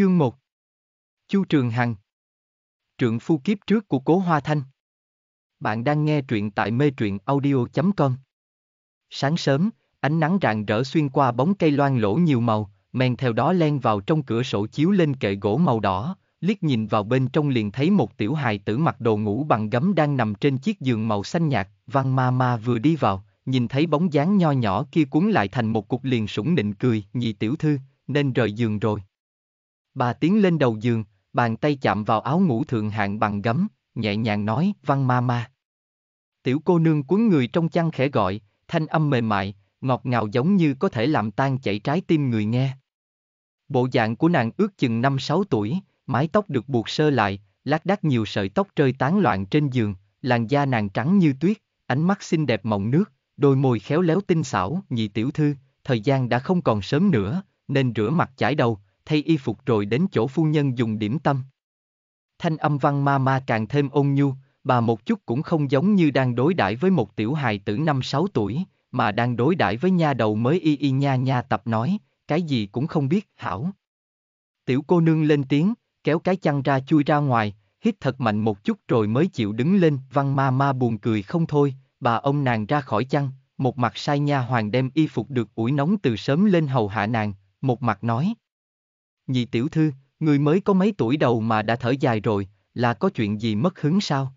Chương 1 Chu Trường Hằng Trượng phu kiếp trước của Cố Hoa Thanh Bạn đang nghe truyện tại mê truyện audio.com Sáng sớm, ánh nắng rạng rỡ xuyên qua bóng cây loan lỗ nhiều màu, men theo đó len vào trong cửa sổ chiếu lên kệ gỗ màu đỏ, liếc nhìn vào bên trong liền thấy một tiểu hài tử mặc đồ ngủ bằng gấm đang nằm trên chiếc giường màu xanh nhạt, văn ma ma vừa đi vào, nhìn thấy bóng dáng nho nhỏ kia cuốn lại thành một cục liền sủng nịnh cười, nhị tiểu thư, nên rời giường rồi. Bà tiến lên đầu giường, bàn tay chạm vào áo ngủ thượng hạng bằng gấm, nhẹ nhàng nói, văn ma ma. Tiểu cô nương cuốn người trong chăn khẽ gọi, thanh âm mềm mại, ngọt ngào giống như có thể làm tan chảy trái tim người nghe. Bộ dạng của nàng ước chừng 5-6 tuổi, mái tóc được buộc sơ lại, lác đác nhiều sợi tóc rơi tán loạn trên giường, làn da nàng trắng như tuyết, ánh mắt xinh đẹp mộng nước, đôi môi khéo léo tinh xảo, nhị tiểu thư, thời gian đã không còn sớm nữa, nên rửa mặt chải đầu, thay y phục rồi đến chỗ phu nhân dùng điểm tâm. Thanh âm văn ma ma càng thêm ôn nhu, bà một chút cũng không giống như đang đối đãi với một tiểu hài tử năm sáu tuổi, mà đang đối đãi với nha đầu mới y y nha nha tập nói, cái gì cũng không biết, hảo. Tiểu cô nương lên tiếng, kéo cái chăn ra chui ra ngoài, hít thật mạnh một chút rồi mới chịu đứng lên, văn ma ma buồn cười không thôi, bà ông nàng ra khỏi chăn, một mặt sai nha hoàng đem y phục được ủi nóng từ sớm lên hầu hạ nàng, một mặt nói. Nhị tiểu thư, người mới có mấy tuổi đầu mà đã thở dài rồi, là có chuyện gì mất hứng sao?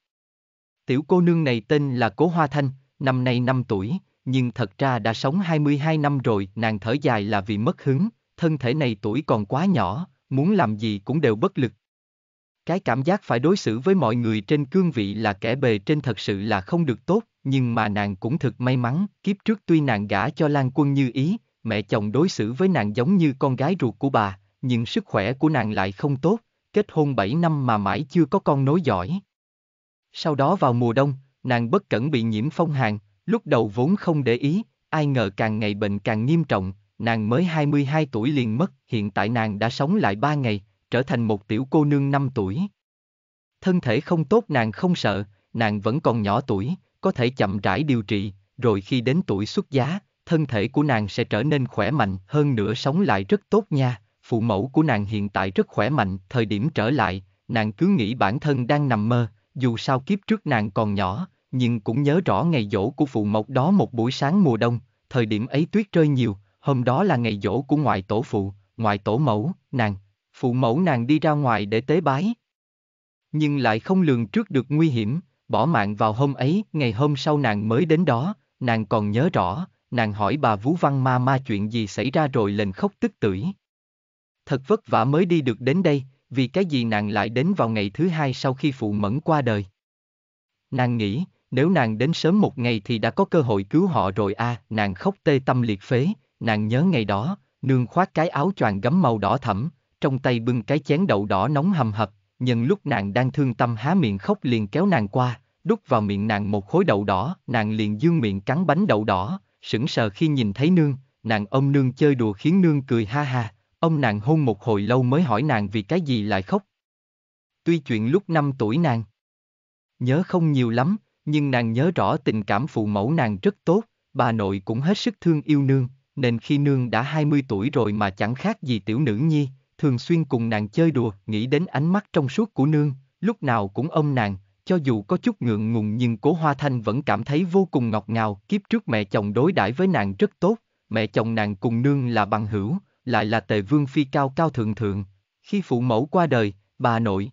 Tiểu cô nương này tên là Cố Hoa Thanh, năm nay 5 tuổi, nhưng thật ra đã sống 22 năm rồi, nàng thở dài là vì mất hứng, thân thể này tuổi còn quá nhỏ, muốn làm gì cũng đều bất lực. Cái cảm giác phải đối xử với mọi người trên cương vị là kẻ bề trên thật sự là không được tốt, nhưng mà nàng cũng thực may mắn, kiếp trước tuy nàng gả cho Lan Quân như ý, mẹ chồng đối xử với nàng giống như con gái ruột của bà, nhưng sức khỏe của nàng lại không tốt, kết hôn 7 năm mà mãi chưa có con nối dõi. Sau đó vào mùa đông, nàng bất cẩn bị nhiễm phong hàn, lúc đầu vốn không để ý, ai ngờ càng ngày bệnh càng nghiêm trọng, nàng mới 22 tuổi liền mất, hiện tại nàng đã sống lại 3 ngày, trở thành một tiểu cô nương 5 tuổi. Thân thể không tốt nàng không sợ, nàng vẫn còn nhỏ tuổi, có thể chậm rãi điều trị, rồi khi đến tuổi xuất giá, thân thể của nàng sẽ trở nên khỏe mạnh hơn nữa sống lại rất tốt nha phụ mẫu của nàng hiện tại rất khỏe mạnh, thời điểm trở lại, nàng cứ nghĩ bản thân đang nằm mơ, dù sao kiếp trước nàng còn nhỏ, nhưng cũng nhớ rõ ngày dỗ của phụ mẫu đó một buổi sáng mùa đông, thời điểm ấy tuyết rơi nhiều, hôm đó là ngày dỗ của ngoại tổ phụ, ngoại tổ mẫu, nàng, phụ mẫu nàng đi ra ngoài để tế bái. Nhưng lại không lường trước được nguy hiểm, bỏ mạng vào hôm ấy, ngày hôm sau nàng mới đến đó, nàng còn nhớ rõ, nàng hỏi bà Vũ Văn Ma Ma chuyện gì xảy ra rồi lên khóc tức tưởi thật vất vả mới đi được đến đây, vì cái gì nàng lại đến vào ngày thứ hai sau khi phụ mẫn qua đời. Nàng nghĩ, nếu nàng đến sớm một ngày thì đã có cơ hội cứu họ rồi a à, nàng khóc tê tâm liệt phế, nàng nhớ ngày đó, nương khoác cái áo choàng gấm màu đỏ thẫm, trong tay bưng cái chén đậu đỏ nóng hầm hập, nhân lúc nàng đang thương tâm há miệng khóc liền kéo nàng qua, đút vào miệng nàng một khối đậu đỏ, nàng liền dương miệng cắn bánh đậu đỏ, sững sờ khi nhìn thấy nương, nàng ôm nương chơi đùa khiến nương cười ha ha, Ông nàng hôn một hồi lâu mới hỏi nàng vì cái gì lại khóc. Tuy chuyện lúc 5 tuổi nàng nhớ không nhiều lắm, nhưng nàng nhớ rõ tình cảm phụ mẫu nàng rất tốt, bà nội cũng hết sức thương yêu nương, nên khi nương đã 20 tuổi rồi mà chẳng khác gì tiểu nữ nhi, thường xuyên cùng nàng chơi đùa, nghĩ đến ánh mắt trong suốt của nương, lúc nào cũng ôm nàng, cho dù có chút ngượng ngùng nhưng cố Hoa Thanh vẫn cảm thấy vô cùng ngọt ngào, kiếp trước mẹ chồng đối đãi với nàng rất tốt, mẹ chồng nàng cùng nương là bằng hữu, lại là tề vương phi cao cao thượng thượng, khi phụ mẫu qua đời, bà nội.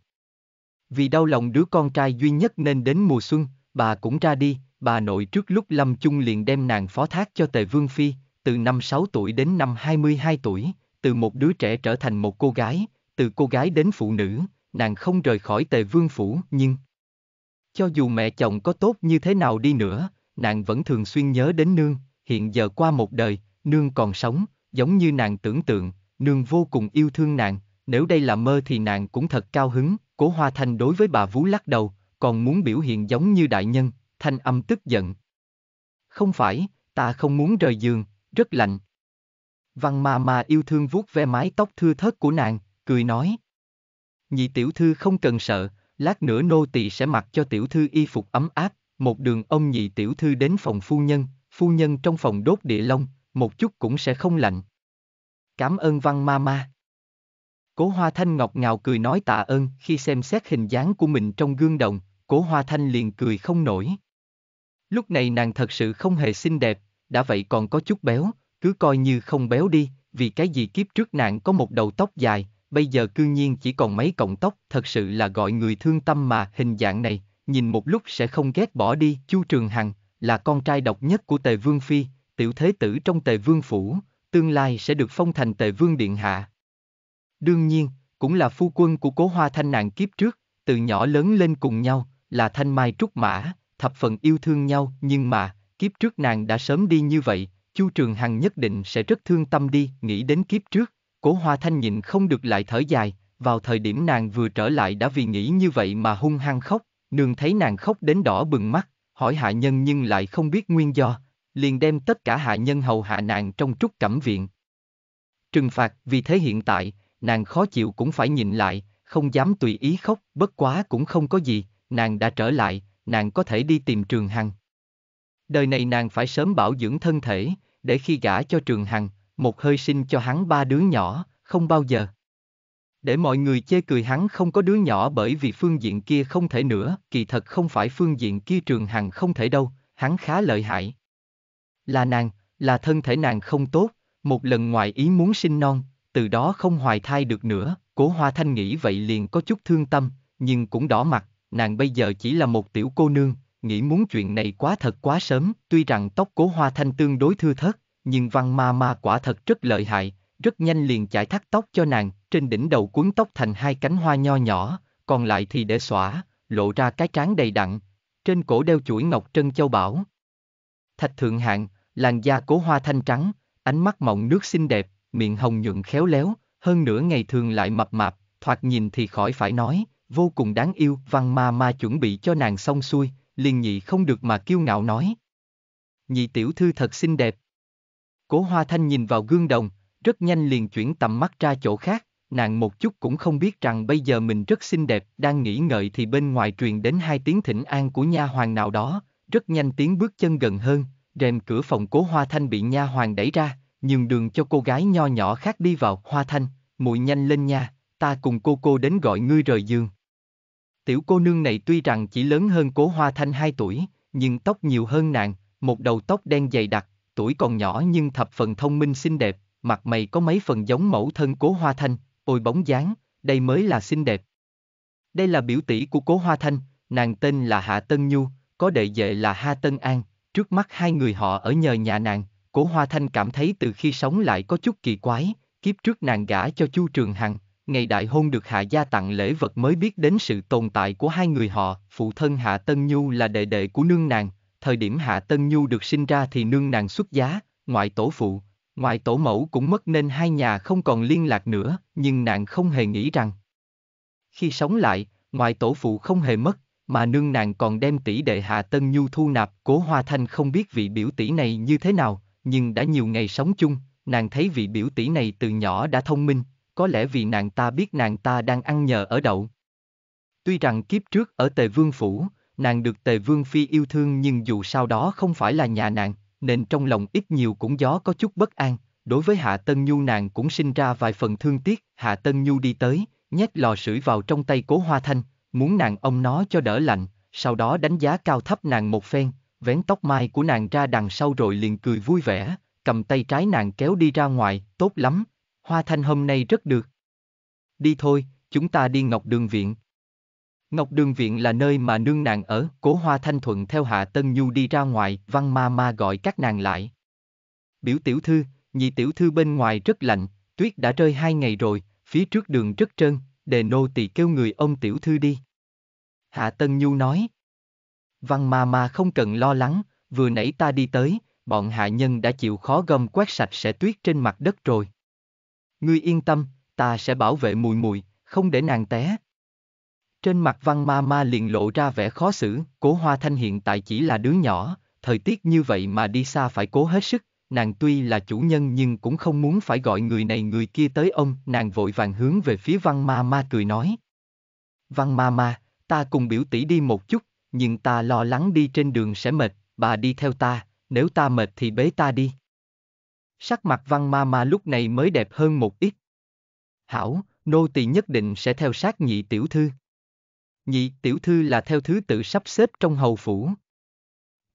Vì đau lòng đứa con trai duy nhất nên đến mùa xuân, bà cũng ra đi, bà nội trước lúc lâm chung liền đem nàng phó thác cho tề vương phi, từ năm 6 tuổi đến năm 22 tuổi, từ một đứa trẻ trở thành một cô gái, từ cô gái đến phụ nữ, nàng không rời khỏi tề vương phủ, nhưng... Cho dù mẹ chồng có tốt như thế nào đi nữa, nàng vẫn thường xuyên nhớ đến nương, hiện giờ qua một đời, nương còn sống, giống như nàng tưởng tượng, nương vô cùng yêu thương nàng, nếu đây là mơ thì nàng cũng thật cao hứng, cố hoa thanh đối với bà vú lắc đầu, còn muốn biểu hiện giống như đại nhân, thanh âm tức giận. Không phải, ta không muốn rời giường, rất lạnh. Văn ma ma yêu thương vuốt ve mái tóc thưa thớt của nàng, cười nói. Nhị tiểu thư không cần sợ, lát nữa nô tỳ sẽ mặc cho tiểu thư y phục ấm áp, một đường ông nhị tiểu thư đến phòng phu nhân, phu nhân trong phòng đốt địa long, một chút cũng sẽ không lạnh. Cảm ơn văn ma ma. Cố Hoa Thanh ngọt ngào cười nói tạ ơn khi xem xét hình dáng của mình trong gương đồng, Cố Hoa Thanh liền cười không nổi. Lúc này nàng thật sự không hề xinh đẹp, đã vậy còn có chút béo, cứ coi như không béo đi, vì cái gì kiếp trước nàng có một đầu tóc dài, bây giờ cư nhiên chỉ còn mấy cọng tóc, thật sự là gọi người thương tâm mà hình dạng này, nhìn một lúc sẽ không ghét bỏ đi, Chu Trường Hằng, là con trai độc nhất của Tề Vương Phi, tiểu thế tử trong tề vương phủ, tương lai sẽ được phong thành tề vương điện hạ. Đương nhiên, cũng là phu quân của cố hoa thanh nạn kiếp trước, từ nhỏ lớn lên cùng nhau, là thanh mai trúc mã, thập phần yêu thương nhau, nhưng mà, kiếp trước nàng đã sớm đi như vậy, chu trường hằng nhất định sẽ rất thương tâm đi, nghĩ đến kiếp trước, cố hoa thanh nhịn không được lại thở dài, vào thời điểm nàng vừa trở lại đã vì nghĩ như vậy mà hung hăng khóc, nương thấy nàng khóc đến đỏ bừng mắt, hỏi hạ nhân nhưng lại không biết nguyên do, liền đem tất cả hạ nhân hầu hạ nàng trong trúc cẩm viện. Trừng phạt vì thế hiện tại, nàng khó chịu cũng phải nhìn lại, không dám tùy ý khóc, bất quá cũng không có gì, nàng đã trở lại, nàng có thể đi tìm Trường Hằng. Đời này nàng phải sớm bảo dưỡng thân thể, để khi gả cho Trường Hằng, một hơi sinh cho hắn ba đứa nhỏ, không bao giờ. Để mọi người chê cười hắn không có đứa nhỏ bởi vì phương diện kia không thể nữa, kỳ thật không phải phương diện kia Trường Hằng không thể đâu, hắn khá lợi hại là nàng, là thân thể nàng không tốt, một lần ngoại ý muốn sinh non, từ đó không hoài thai được nữa, cố hoa thanh nghĩ vậy liền có chút thương tâm, nhưng cũng đỏ mặt, nàng bây giờ chỉ là một tiểu cô nương, nghĩ muốn chuyện này quá thật quá sớm, tuy rằng tóc cố hoa thanh tương đối thưa thớt, nhưng văn ma ma quả thật rất lợi hại, rất nhanh liền chải thắt tóc cho nàng, trên đỉnh đầu cuốn tóc thành hai cánh hoa nho nhỏ, còn lại thì để xõa, lộ ra cái trán đầy đặn, trên cổ đeo chuỗi ngọc trân châu bảo. Thạch thượng hạng, làn da cố hoa thanh trắng, ánh mắt mộng nước xinh đẹp, miệng hồng nhuận khéo léo, hơn nữa ngày thường lại mập mạp, thoạt nhìn thì khỏi phải nói, vô cùng đáng yêu. Văn ma ma chuẩn bị cho nàng xong xuôi, liền nhị không được mà kiêu ngạo nói. Nhị tiểu thư thật xinh đẹp. Cố hoa thanh nhìn vào gương đồng, rất nhanh liền chuyển tầm mắt ra chỗ khác, nàng một chút cũng không biết rằng bây giờ mình rất xinh đẹp, đang nghĩ ngợi thì bên ngoài truyền đến hai tiếng thỉnh an của nha hoàng nào đó, rất nhanh tiếng bước chân gần hơn, rèm cửa phòng cố Hoa Thanh bị nha hoàng đẩy ra, nhường đường cho cô gái nho nhỏ khác đi vào. Hoa Thanh, muội nhanh lên nha, ta cùng cô cô đến gọi ngươi rời giường. Tiểu cô nương này tuy rằng chỉ lớn hơn cố Hoa Thanh 2 tuổi, nhưng tóc nhiều hơn nàng, một đầu tóc đen dày đặc, tuổi còn nhỏ nhưng thập phần thông minh xinh đẹp, mặt mày có mấy phần giống mẫu thân cố Hoa Thanh, ôi bóng dáng, đây mới là xinh đẹp. Đây là biểu tỷ của cố Hoa Thanh, nàng tên là Hạ Tân Nhu, có đệ đệ là Ha Tân An, Trước mắt hai người họ ở nhờ nhà nàng, Cổ Hoa Thanh cảm thấy từ khi sống lại có chút kỳ quái, kiếp trước nàng gả cho Chu Trường Hằng, ngày đại hôn được Hạ Gia tặng lễ vật mới biết đến sự tồn tại của hai người họ, phụ thân Hạ Tân Nhu là đệ đệ của nương nàng, thời điểm Hạ Tân Nhu được sinh ra thì nương nàng xuất giá, ngoại tổ phụ, ngoại tổ mẫu cũng mất nên hai nhà không còn liên lạc nữa, nhưng nàng không hề nghĩ rằng. Khi sống lại, ngoại tổ phụ không hề mất, mà nương nàng còn đem tỷ đệ Hạ Tân Nhu thu nạp. Cố Hoa Thanh không biết vị biểu tỷ này như thế nào, nhưng đã nhiều ngày sống chung, nàng thấy vị biểu tỷ này từ nhỏ đã thông minh, có lẽ vì nàng ta biết nàng ta đang ăn nhờ ở đậu. Tuy rằng kiếp trước ở Tề Vương Phủ, nàng được Tề Vương Phi yêu thương nhưng dù sau đó không phải là nhà nàng, nên trong lòng ít nhiều cũng gió có chút bất an. Đối với Hạ Tân Nhu nàng cũng sinh ra vài phần thương tiếc, Hạ Tân Nhu đi tới, nhét lò sưởi vào trong tay cố hoa thanh, muốn nàng ông nó cho đỡ lạnh, sau đó đánh giá cao thấp nàng một phen, vén tóc mai của nàng ra đằng sau rồi liền cười vui vẻ, cầm tay trái nàng kéo đi ra ngoài, tốt lắm, hoa thanh hôm nay rất được. Đi thôi, chúng ta đi Ngọc Đường Viện. Ngọc Đường Viện là nơi mà nương nàng ở, cố hoa thanh thuận theo Hạ Tân Nhu đi ra ngoài, văn ma ma gọi các nàng lại. Biểu tiểu thư, nhị tiểu thư bên ngoài rất lạnh, tuyết đã rơi hai ngày rồi, phía trước đường rất trơn, đề nô tỳ kêu người ông tiểu thư đi. Hạ Tân Nhu nói. Văn ma ma không cần lo lắng, vừa nãy ta đi tới, bọn hạ nhân đã chịu khó gom quét sạch sẽ tuyết trên mặt đất rồi. Ngươi yên tâm, ta sẽ bảo vệ mùi mùi, không để nàng té. Trên mặt văn ma ma liền lộ ra vẻ khó xử, cố hoa thanh hiện tại chỉ là đứa nhỏ, thời tiết như vậy mà đi xa phải cố hết sức, nàng tuy là chủ nhân nhưng cũng không muốn phải gọi người này người kia tới ông, nàng vội vàng hướng về phía văn ma ma cười nói. Văn ma ma, ta cùng biểu tỷ đi một chút, nhưng ta lo lắng đi trên đường sẽ mệt, bà đi theo ta, nếu ta mệt thì bế ta đi. Sắc mặt văn ma ma lúc này mới đẹp hơn một ít. Hảo, nô tỳ nhất định sẽ theo sát nhị tiểu thư. Nhị tiểu thư là theo thứ tự sắp xếp trong hầu phủ.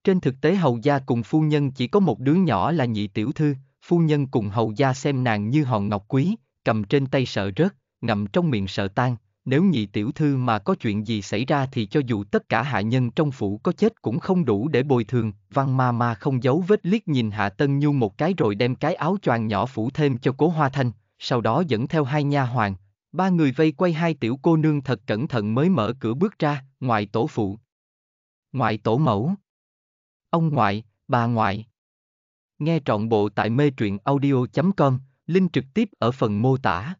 Trên thực tế hầu gia cùng phu nhân chỉ có một đứa nhỏ là nhị tiểu thư, phu nhân cùng hầu gia xem nàng như hòn ngọc quý, cầm trên tay sợ rớt, ngậm trong miệng sợ tan, nếu nhị tiểu thư mà có chuyện gì xảy ra thì cho dù tất cả hạ nhân trong phủ có chết cũng không đủ để bồi thường, văn ma ma không giấu vết liếc nhìn hạ tân nhu một cái rồi đem cái áo choàng nhỏ phủ thêm cho cố hoa thanh, sau đó dẫn theo hai nha hoàng, ba người vây quay hai tiểu cô nương thật cẩn thận mới mở cửa bước ra, ngoài tổ phụ. Ngoại tổ mẫu ông ngoại, bà ngoại. Nghe trọn bộ tại mê truyện audio.com, link trực tiếp ở phần mô tả.